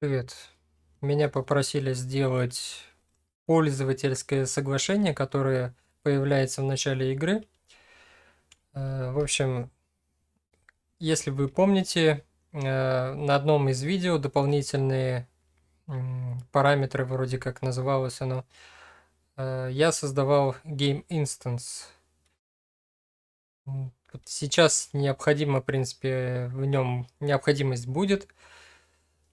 Привет. Меня попросили сделать пользовательское соглашение, которое появляется в начале игры. Э, в общем, если вы помните, э, на одном из видео дополнительные параметры, вроде как называлось оно, э, я создавал Game Instance. Сейчас необходимо, в принципе, в нем необходимость будет.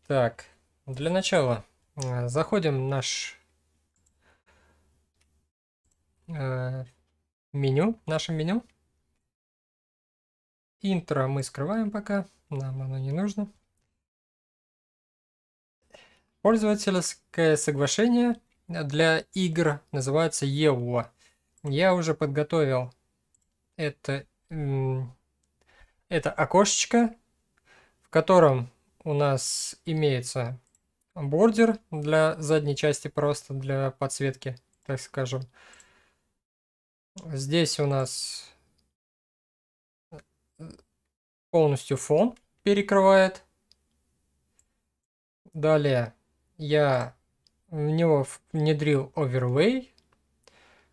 Так, для начала э, заходим в наш э, меню, наше меню. Интро мы скрываем пока, нам оно не нужно. Пользовательское соглашение для игр называется EWO. Я уже подготовил это, это окошечко, в котором у нас имеется бордер для задней части, просто для подсветки, так скажем. Здесь у нас э, полностью фон перекрывает. Далее я в него внедрил оверлей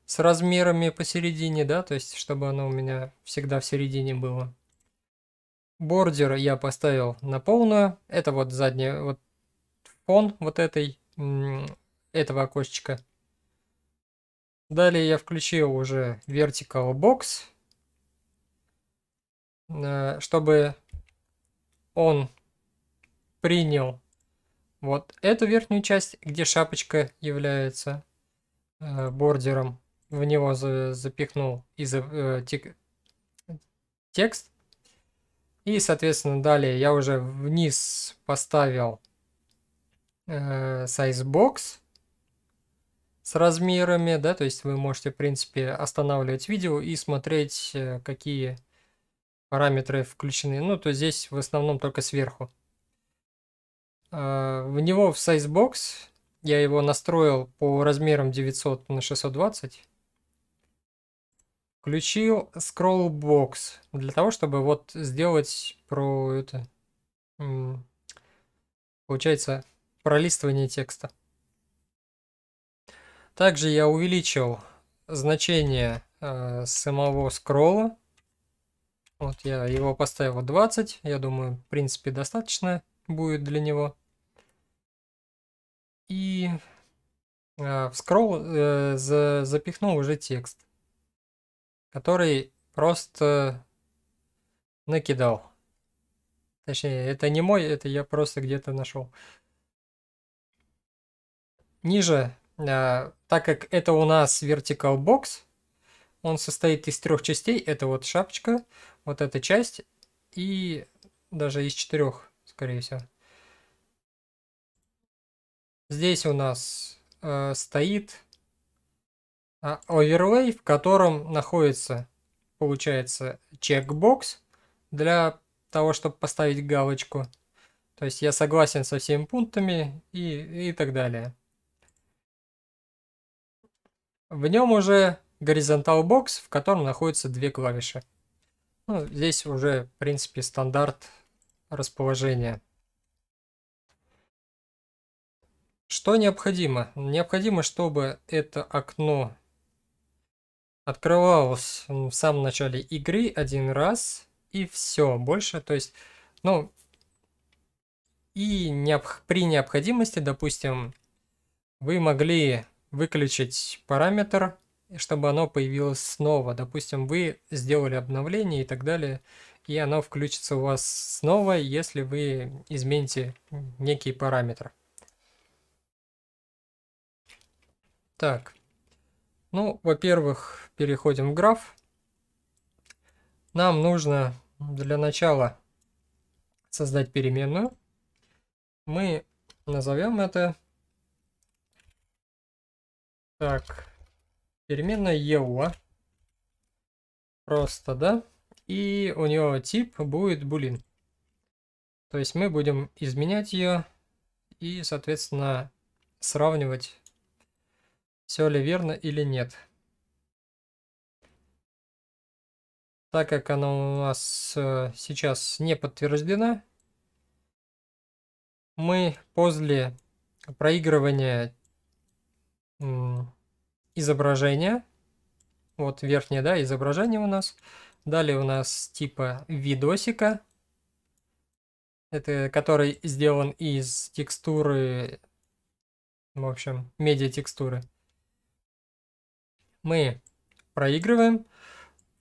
с размерами посередине, да, то есть чтобы оно у меня всегда в середине было. Бордер я поставил на полную. Это вот задняя, вот фон вот этой, этого окошечка. Далее я включил уже Vertical Box, э, чтобы он принял вот эту верхнюю часть, где шапочка является э, бордером. В него запихнул и э, текст. И, соответственно, далее я уже вниз поставил э, Sizebox с размерами, да, то есть вы можете, в принципе, останавливать видео и смотреть, э, какие параметры включены. Ну, то здесь в основном только сверху. Э, в него в Sizebox я его настроил по размерам 900 на 620. Включил Scrollbox для того, чтобы вот сделать про это... Получается, пролистывание текста. Также я увеличил значение э, самого скролла. Вот я его поставил 20. Я думаю, в принципе, достаточно будет для него. И э, в скролл э, за, запихнул уже текст, который просто накидал. Точнее, это не мой, это я просто где-то нашел. Ниже, э, так как это у нас vertical бокс, он состоит из трех частей. Это вот шапочка, вот эта часть и даже из четырех, скорее всего. Здесь у нас э, стоит э, в котором находится, получается, чекбокс для того, чтобы поставить галочку. То есть я согласен со всеми пунктами и, и так далее. В нем уже горизонтал бокс, в котором находятся две клавиши. Ну, здесь уже, в принципе, стандарт расположения. Что необходимо? Необходимо, чтобы это окно открывалось в самом начале игры один раз и все. Больше, то есть, ну, и необ... при необходимости, допустим, вы могли выключить параметр, чтобы оно появилось снова. Допустим, вы сделали обновление и так далее, и оно включится у вас снова, если вы измените некий параметр. Так, ну, во-первых, переходим в граф. Нам нужно для начала создать переменную. Мы назовем это так, переменная EUA. Просто, да? И у него тип будет boolean. То есть мы будем изменять ее и, соответственно, сравнивать, все ли верно или нет. Так как она у нас э, сейчас не подтверждена, мы после проигрывания изображение. Вот верхнее, да, изображение у нас. Далее у нас типа видосика. Это который сделан из текстуры, в общем, медиа текстуры. Мы проигрываем,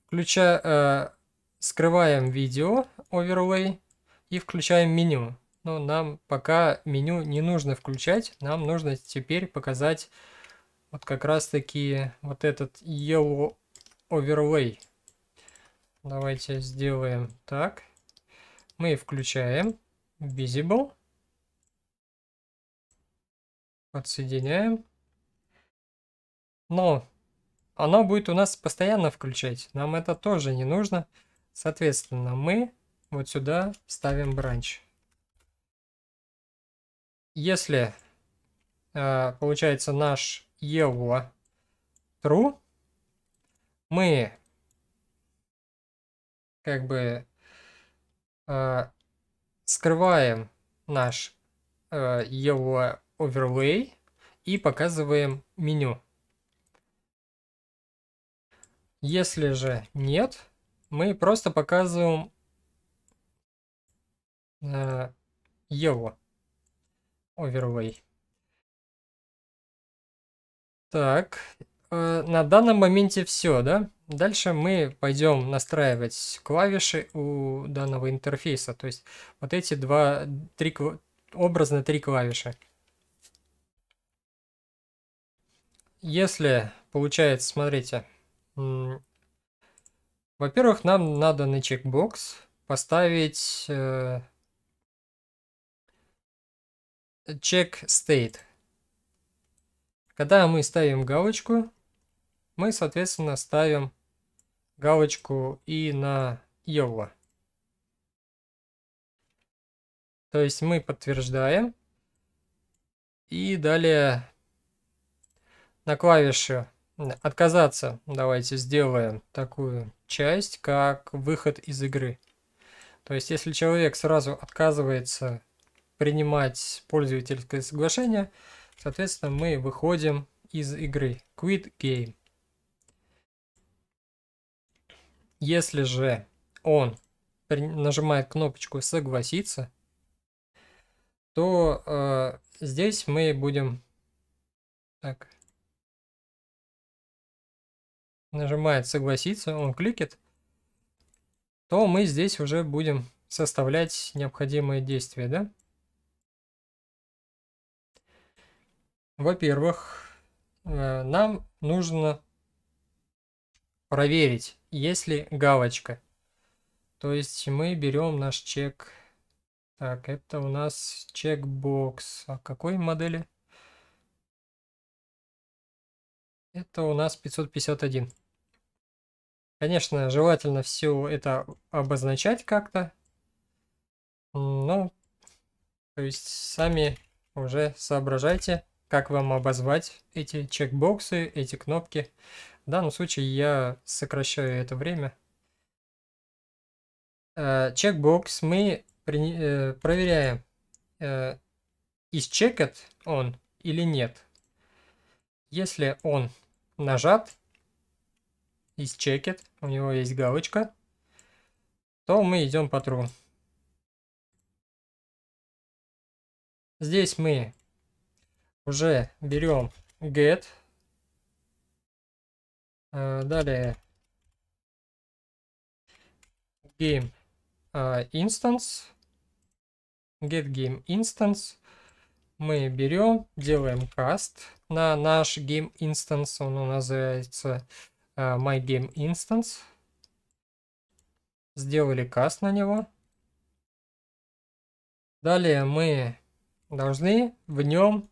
включая, э, скрываем видео overlay и включаем меню. Но нам пока меню не нужно включать, нам нужно теперь показать вот как раз таки вот этот yellow overlay. Давайте сделаем так. Мы включаем visible. Подсоединяем. Но она будет у нас постоянно включать. Нам это тоже не нужно. Соответственно, мы вот сюда ставим бранч. Если, а, получается, наш его true, мы как бы э, скрываем наш э, его overlay и показываем меню. Если же нет, мы просто показываем э, его overlay. Так, э, на данном моменте все, да? Дальше мы пойдем настраивать клавиши у данного интерфейса, то есть вот эти два, три, образно три клавиши. Если получается, смотрите, во-первых, нам надо на чекбокс поставить э, чек check state. Когда мы ставим галочку, мы, соответственно, ставим галочку и на YOLO. То есть мы подтверждаем. И далее на клавише отказаться давайте сделаем такую часть, как выход из игры. То есть если человек сразу отказывается принимать пользовательское соглашение, Соответственно, мы выходим из игры. Quit game. Если же он нажимает кнопочку «Согласиться», то э, здесь мы будем... Так. Нажимает «Согласиться», он кликет, то мы здесь уже будем составлять необходимые действия, да? Во-первых, э, нам нужно проверить, есть ли галочка. То есть мы берем наш чек. Так, это у нас чекбокс. А какой модели? Это у нас 551. Конечно, желательно все это обозначать как-то. Ну, то есть сами уже соображайте как вам обозвать эти чекбоксы, эти кнопки. В данном случае я сокращаю это время. Э, чекбокс мы э, проверяем, э, исчекет он или нет. Если он нажат, исчекет, у него есть галочка, то мы идем по true. Здесь мы уже берем get. А, далее game а, instance. Get game instance. Мы берем, делаем cast на наш game instance. Он у нас называется а, my game instance. Сделали каст на него. Далее мы должны в нем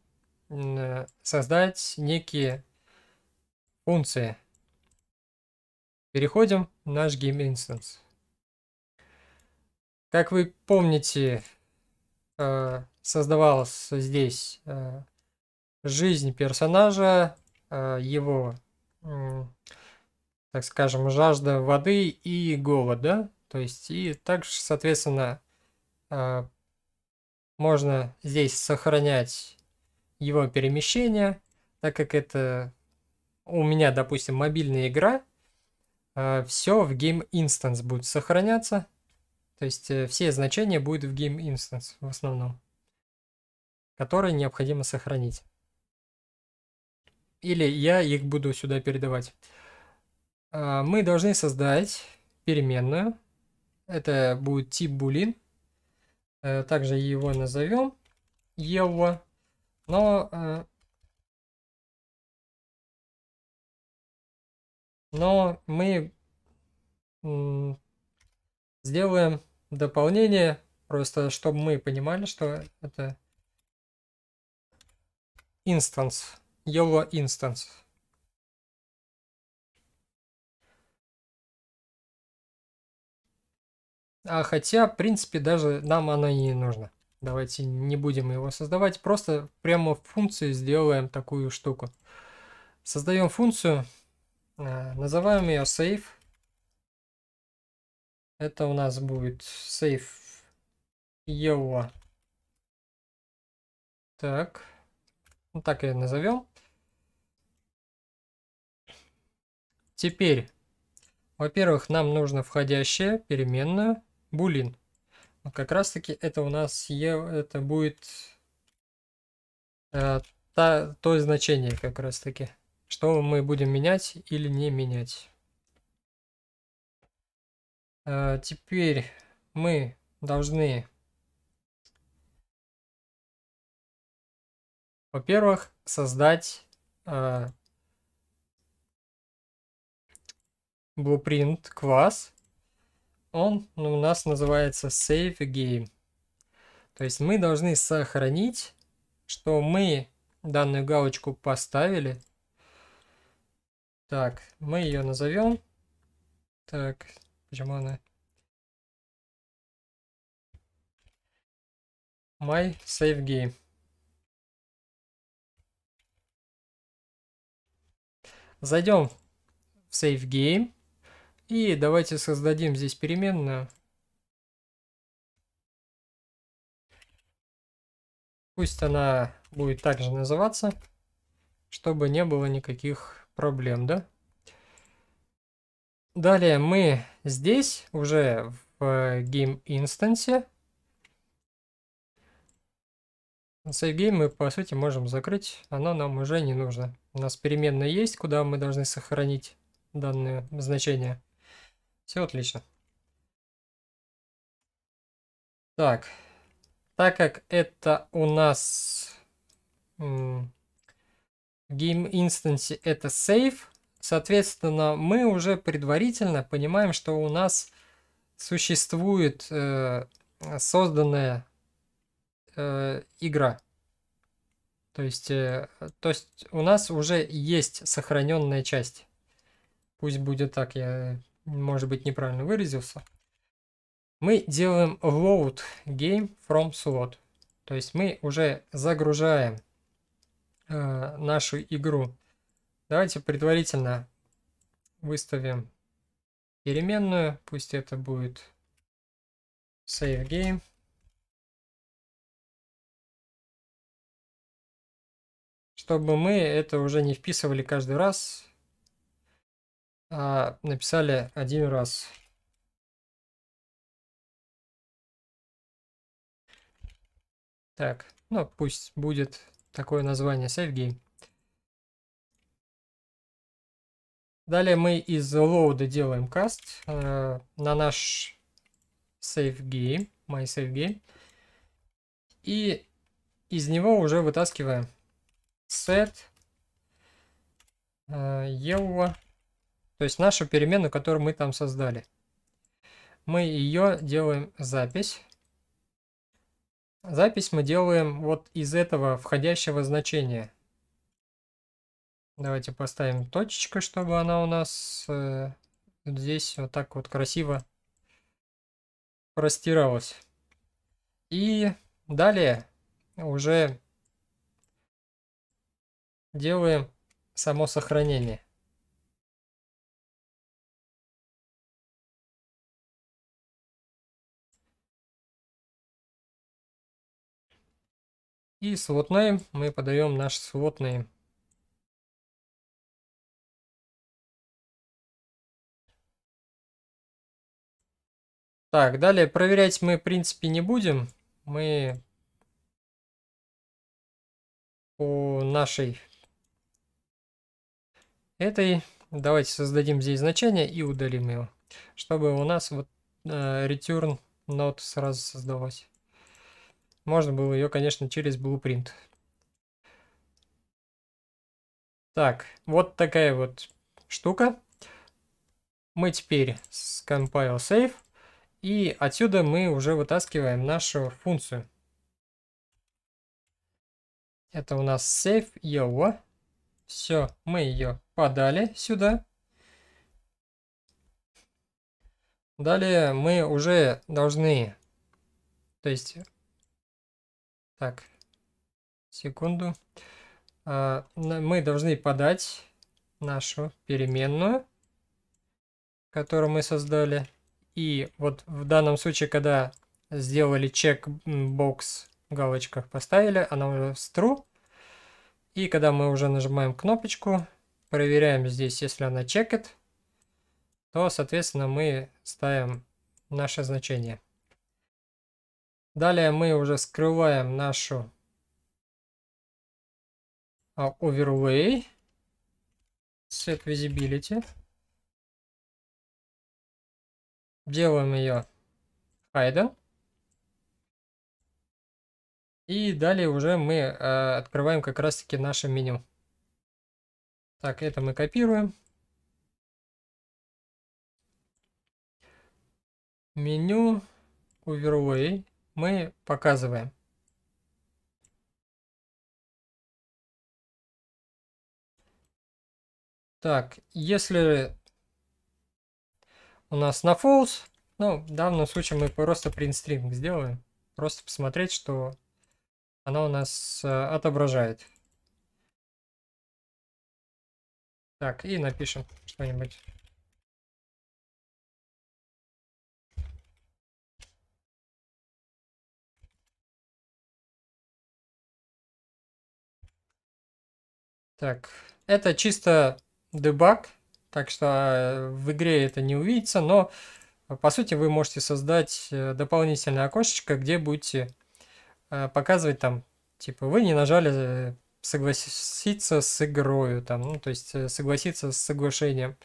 Э, создать некие функции. Переходим в наш game instance. Как вы помните, э, создавалась здесь э, жизнь персонажа, его, так скажем, жажда воды и голода То есть, и также, соответственно, можно здесь сохранять его перемещения, так как это у меня, допустим, мобильная игра, э, все в Game Instance будет сохраняться. То есть э, все значения будут в Game Instance в основном, которые необходимо сохранить. Или я их буду сюда передавать. Э, мы должны создать переменную. Это будет тип boolean. Также его назовем Ева. Но... Э, но мы сделаем дополнение, просто чтобы мы понимали, что это instance, YOLO instance. А хотя, в принципе, даже нам оно и не нужно. Давайте не будем его создавать, просто прямо в функции сделаем такую штуку. Создаем функцию, а, называем ее save. Это у нас будет save его. Так, вот ну, так ее назовем. Теперь, во-первых, нам нужно входящее переменную boolean. Ну, как раз таки это у нас это будет э, та, то значение как раз таки, что мы будем менять или не менять. Э, теперь мы должны, во-первых, создать э, blueprint класс он ну, у нас называется save game. То есть мы должны сохранить, что мы данную галочку поставили. Так, мы ее назовем. Так, почему она? My save game. Зайдем в save game. И давайте создадим здесь переменную. Пусть она будет также называться, чтобы не было никаких проблем, да? Далее мы здесь уже в э, game инстансе. Save мы по сути можем закрыть, оно нам уже не нужно. У нас переменная есть, куда мы должны сохранить данные значения. Все отлично. Так. Так как это у нас Game Instance это сейф, соответственно, мы уже предварительно понимаем, что у нас существует э, созданная э, игра. То есть, э, то есть у нас уже есть сохраненная часть. Пусть будет так, я может быть, неправильно выразился. Мы делаем load game from slot. То есть мы уже загружаем э, нашу игру. Давайте предварительно выставим переменную. Пусть это будет save game. Чтобы мы это уже не вписывали каждый раз а, написали один раз. Так, ну пусть будет такое название SafeGame. Далее мы из лоуда делаем каст э, на наш SafeGame, MySafeGame. И из него уже вытаскиваем set э, Yellow то есть нашу переменную, которую мы там создали. Мы ее делаем запись. Запись мы делаем вот из этого входящего значения. Давайте поставим точечку, чтобы она у нас э, здесь вот так вот красиво простиралась. И далее уже делаем само сохранение. И slot мы подаем наш slot Так, далее проверять мы, в принципе, не будем. Мы по нашей этой давайте создадим здесь значение и удалим его, чтобы у нас вот э, return not сразу создалось. Можно было ее, конечно, через Blueprint. Так, вот такая вот штука. Мы теперь с compile save. И отсюда мы уже вытаскиваем нашу функцию. Это у нас save его. Все, мы ее подали сюда. Далее мы уже должны, то есть так, секунду. А, мы должны подать нашу переменную, которую мы создали. И вот в данном случае, когда сделали чекбокс, галочках поставили, она уже в стру. И когда мы уже нажимаем кнопочку, проверяем здесь, если она чекает, то, соответственно, мы ставим наше значение. Далее мы уже скрываем нашу а, overlay set visibility. Делаем ее hidden. И далее уже мы э, открываем как раз таки наше меню. Так, это мы копируем. Меню overlay мы показываем. Так, если у нас на false, ну, в данном случае мы просто print string сделаем. Просто посмотреть, что она у нас э, отображает. Так, и напишем что-нибудь. Так, это чисто дебаг, так что э, в игре это не увидится, но э, по сути вы можете создать э, дополнительное окошечко, где будете показывать там, типа, вы не нажали согласиться с игрою, там, ну, то есть согласиться с соглашением.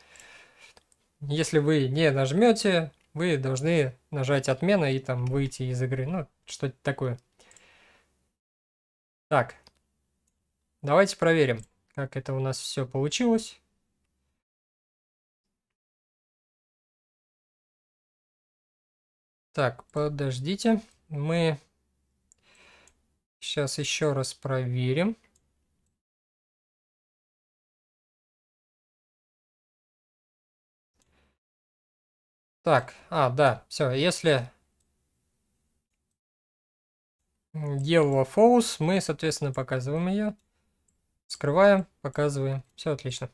Если вы не нажмете, вы должны нажать отмена и там выйти из игры, ну, что-то такое. Так, давайте проверим как это у нас все получилось. Так, подождите. Мы сейчас еще раз проверим. Так, а, да, все, если делала фоус, мы, соответственно, показываем ее. Скрываем, показываем. Все отлично.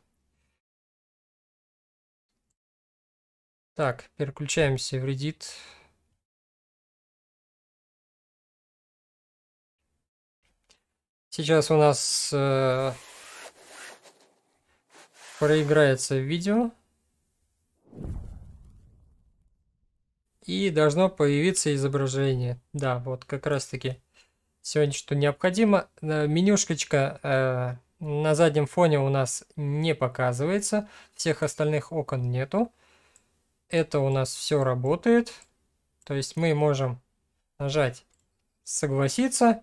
Так, переключаемся в Reddit. Сейчас у нас э, проиграется видео. И должно появиться изображение. Да, вот как раз таки сегодня что необходимо. Э, менюшечка э, на заднем фоне у нас не показывается. Всех остальных окон нету. Это у нас все работает. То есть мы можем нажать согласиться.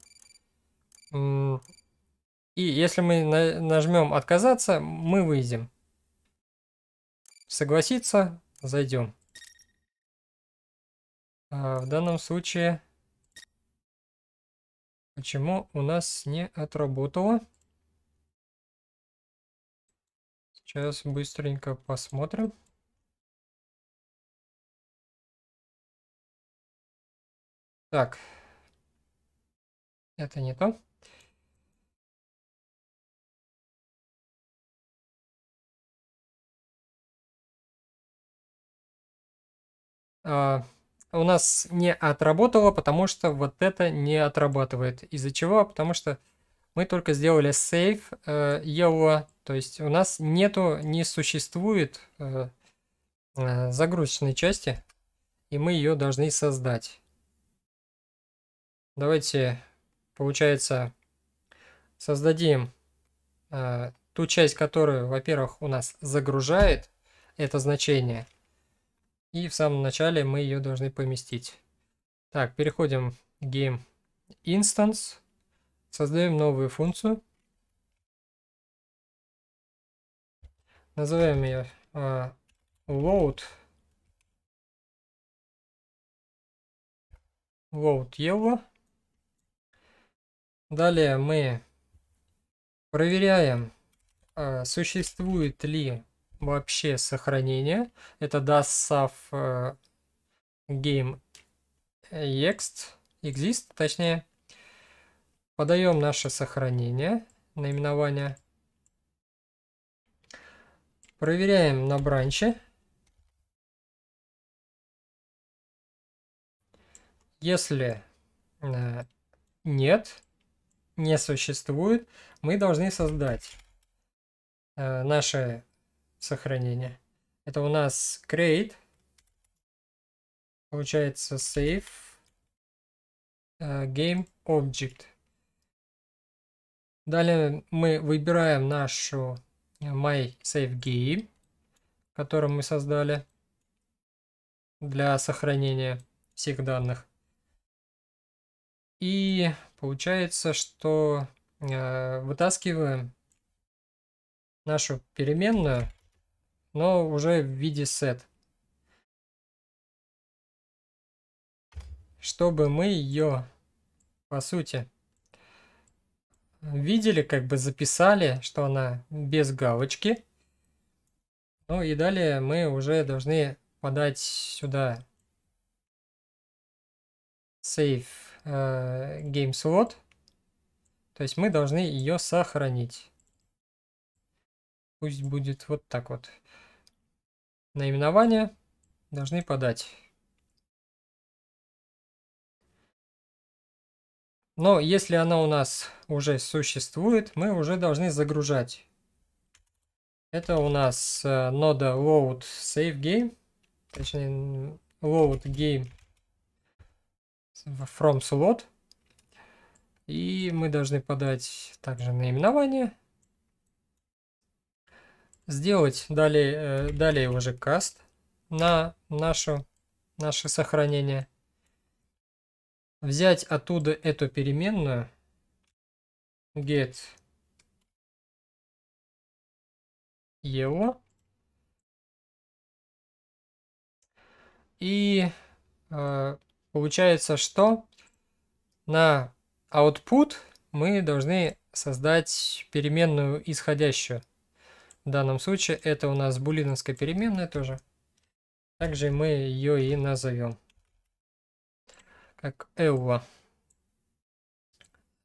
И если мы на нажмем отказаться, мы выйдем. Согласиться, зайдем. А в данном случае Почему у нас не отработало? Сейчас быстренько посмотрим. Так. Это не то. А, у нас не отработало, потому что вот это не отрабатывает. Из-за чего? Потому что мы только сделали сейф э, его, e то есть у нас нету, не существует э, э, загрузочной части, и мы ее должны создать. Давайте, получается, создадим э, ту часть, которую, во-первых, у нас загружает это значение – и в самом начале мы ее должны поместить. Так, переходим в Game Instance. Создаем новую функцию. называем ее uh, а, load. Load yellow. Далее мы проверяем, uh, существует ли вообще сохранение. Это даст saf game э, ext, exist, точнее. Подаем наше сохранение, наименование. Проверяем на бранче. Если э, нет, не существует, мы должны создать э, наше сохранения. Это у нас create. Получается save э, game object. Далее мы выбираем нашу э, my save game, которую мы создали для сохранения всех данных. И получается, что э, вытаскиваем нашу переменную но уже в виде set. Чтобы мы ее, по сути, видели, как бы записали, что она без галочки. Ну и далее мы уже должны подать сюда save э, game slot. То есть мы должны ее сохранить. Пусть будет вот так вот. Наименование должны подать. Но если она у нас уже существует, мы уже должны загружать. Это у нас э, нода load save game, точнее load game from slot. И мы должны подать также наименование сделать далее, э, далее уже каст на нашу, наше сохранение. Взять оттуда эту переменную get его e и э, получается что на output мы должны создать переменную исходящую в данном случае это у нас булиновская переменная тоже. Также мы ее и назовем. Как Элла.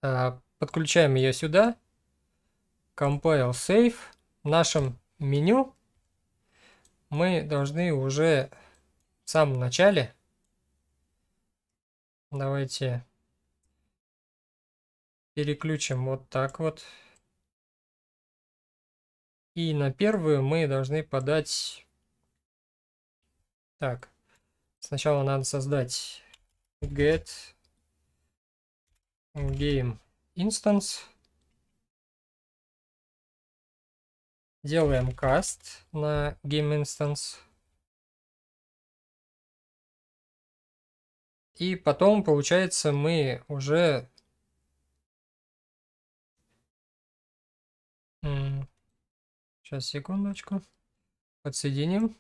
А, подключаем ее сюда. Compile Save. В нашем меню мы должны уже в самом начале. Давайте переключим вот так вот. И на первую мы должны подать... Так, сначала надо создать get game instance. Делаем cast на game instance. И потом, получается, мы уже Сейчас, секундочку. Подсоединим.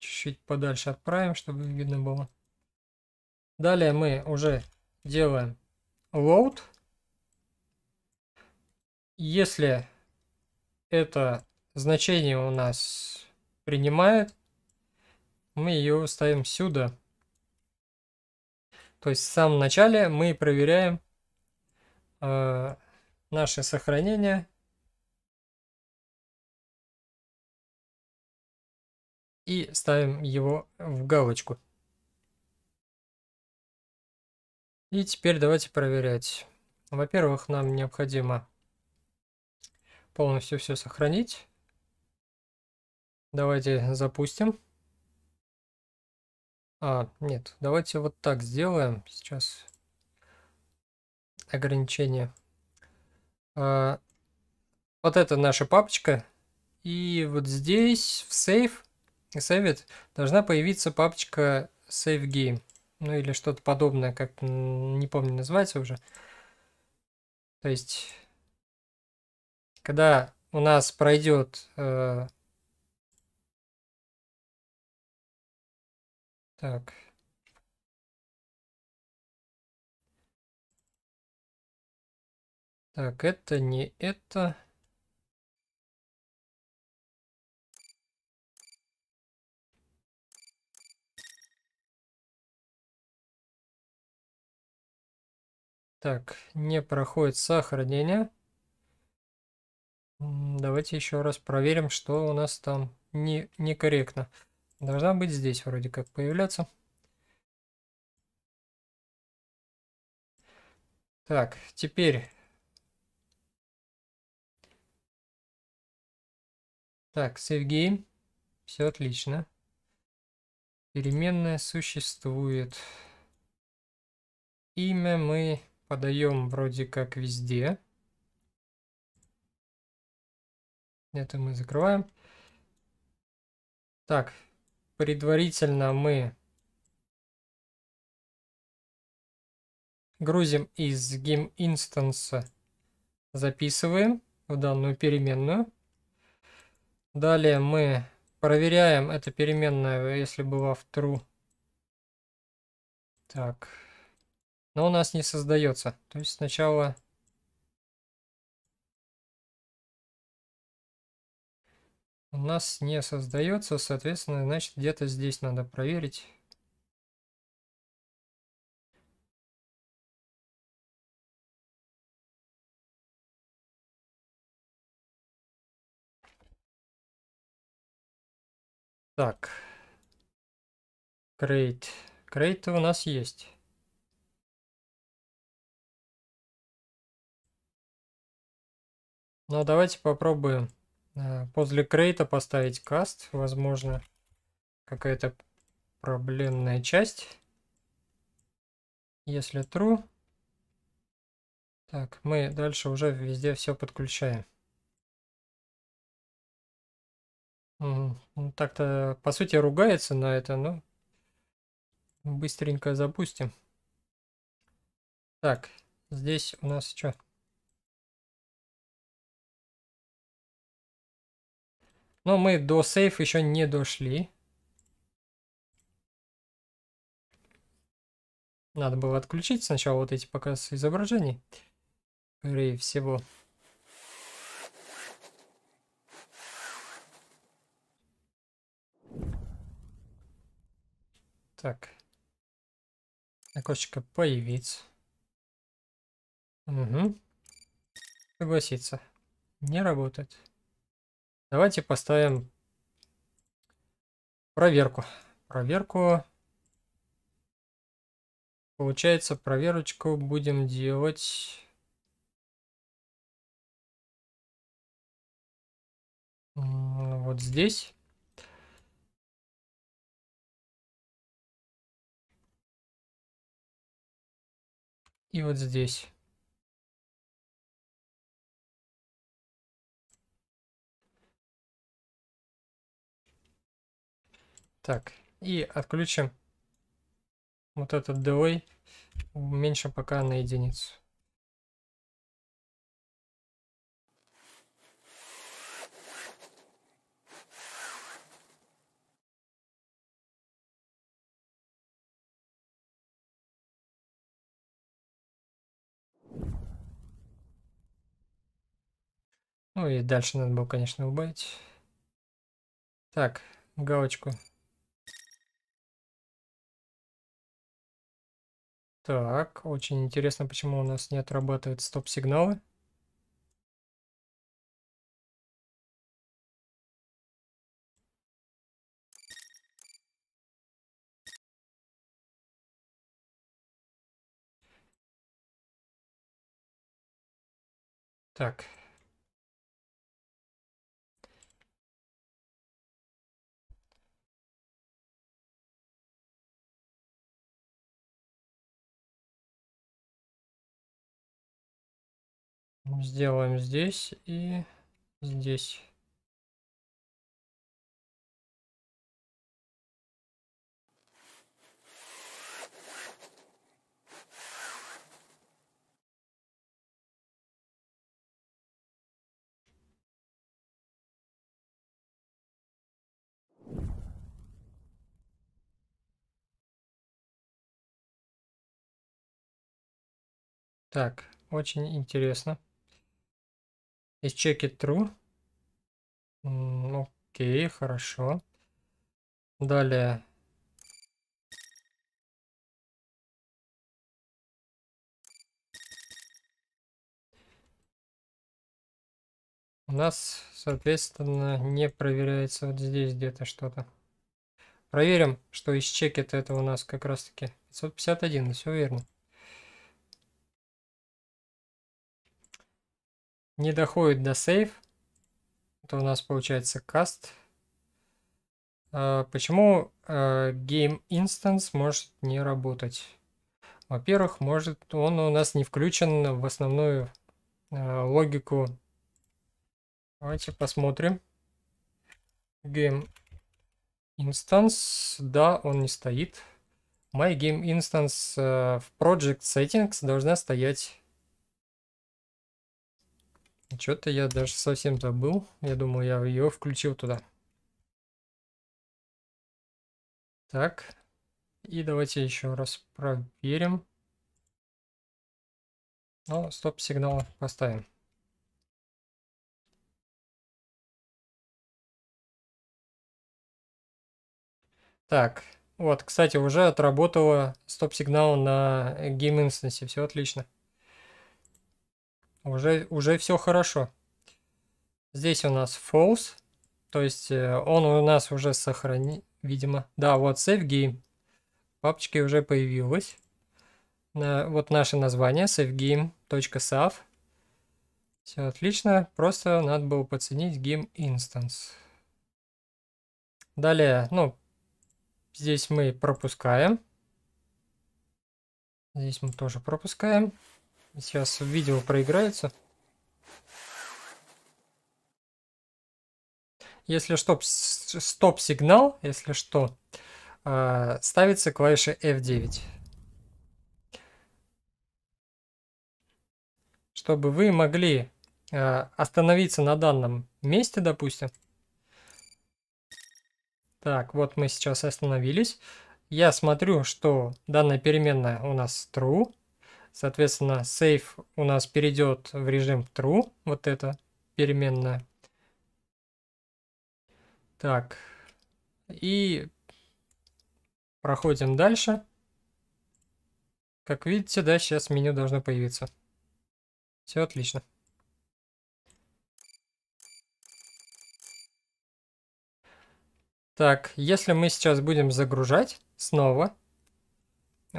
Чуть-чуть подальше отправим, чтобы видно было. Далее мы уже делаем load. Если это значение у нас принимает, мы ее ставим сюда. То есть в самом начале мы проверяем, э, наше сохранение. И ставим его в галочку. И теперь давайте проверять. Во-первых, нам необходимо полностью все сохранить. Давайте запустим. А, нет, давайте вот так сделаем. Сейчас ограничение а, вот это наша папочка. И вот здесь в save сейв, сейвит, должна появиться папочка save game. Ну или что-то подобное, как не помню, называется уже. То есть, когда у нас пройдет... Э, так, Так, это не это. Так, не проходит сохранение. Давайте еще раз проверим, что у нас там не, некорректно. Должна быть здесь вроде как появляться. Так, теперь Так, Сергей. Все отлично. Переменная существует. Имя мы подаем вроде как везде. Это мы закрываем. Так, предварительно мы грузим из game instance записываем в данную переменную. Далее мы проверяем это переменная, если была в true. Так. Но у нас не создается. То есть сначала... У нас не создается, соответственно, значит где-то здесь надо проверить. Так. Крейт. Крейты у нас есть. Ну, давайте попробуем после э, крейта поставить каст. Возможно, какая-то проблемная часть. Если true. Так, мы дальше уже везде все подключаем. Ну, так-то, по сути, ругается на это, но быстренько запустим. Так, здесь у нас что? Но ну, мы до сейф еще не дошли. Надо было отключить сначала вот эти показы изображений. Скорее всего. Так. Окошечко появится. Угу. Согласиться. Не работает. Давайте поставим проверку. Проверку. Получается, проверочку будем делать... Вот здесь. и вот здесь. Так, и отключим вот этот delay, уменьшим пока на единицу. Ну и дальше надо было, конечно, убавить. Так, галочку. Так, очень интересно, почему у нас не отрабатывают стоп-сигналы. Так. сделаем здесь и здесь. Так, очень интересно. Is check it true? Окей, okay, хорошо. Далее. У нас, соответственно, не проверяется вот здесь где-то что-то. Проверим, что из чекет это у нас как раз таки 551, и все верно. не доходит до сейв. то у нас получается каст. А, почему а, Game Instance может не работать? Во-первых, может он у нас не включен в основную а, логику. Давайте посмотрим. Game Instance, да, он не стоит. My Game Instance в Project Settings должна стоять что-то я даже совсем забыл. Я думал, я ее включил туда. Так. И давайте еще раз проверим. Ну, стоп-сигнал поставим. Так, вот, кстати, уже отработала стоп-сигнал на гейм Instance, все отлично. Уже, уже все хорошо. Здесь у нас false. То есть э, он у нас уже сохранил, видимо. Да, вот save game. Папочки уже появилась. На, вот наше название savegame.sav. Все отлично. Просто надо было подценить game instance. Далее, ну, здесь мы пропускаем. Здесь мы тоже пропускаем. Сейчас видео проиграется. Если что, стоп-сигнал, если что, а, ставится клавиша F9. Чтобы вы могли а, остановиться на данном месте, допустим. Так, вот мы сейчас остановились. Я смотрю, что данная переменная у нас true. Соответственно, save у нас перейдет в режим true, вот это переменная. Так, и проходим дальше. Как видите, да, сейчас меню должно появиться. Все отлично. Так, если мы сейчас будем загружать снова,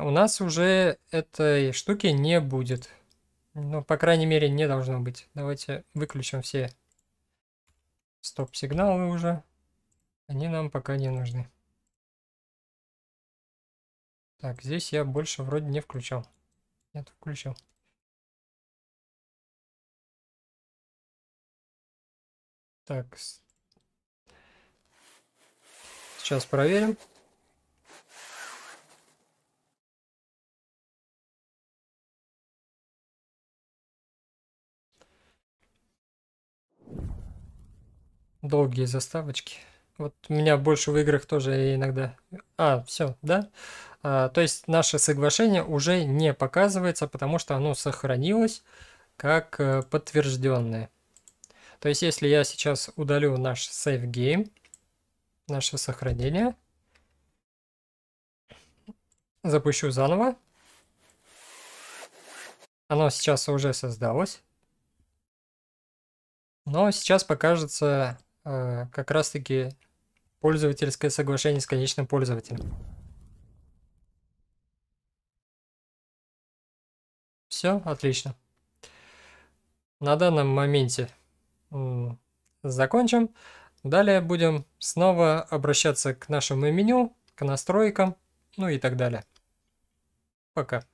у нас уже этой штуки не будет. Ну, по крайней мере, не должно быть. Давайте выключим все стоп-сигналы уже. Они нам пока не нужны. Так, здесь я больше вроде не включал. Нет, включил. Так. Сейчас проверим. долгие заставочки. Вот у меня больше в играх тоже иногда... А, все, да? А, то есть наше соглашение уже не показывается, потому что оно сохранилось как э, подтвержденное. То есть если я сейчас удалю наш save game, наше сохранение, запущу заново, оно сейчас уже создалось. Но сейчас покажется Э, как раз-таки пользовательское соглашение с конечным пользователем. Все, отлично. На данном моменте закончим. Далее будем снова обращаться к нашему меню, к настройкам, ну и так далее. Пока.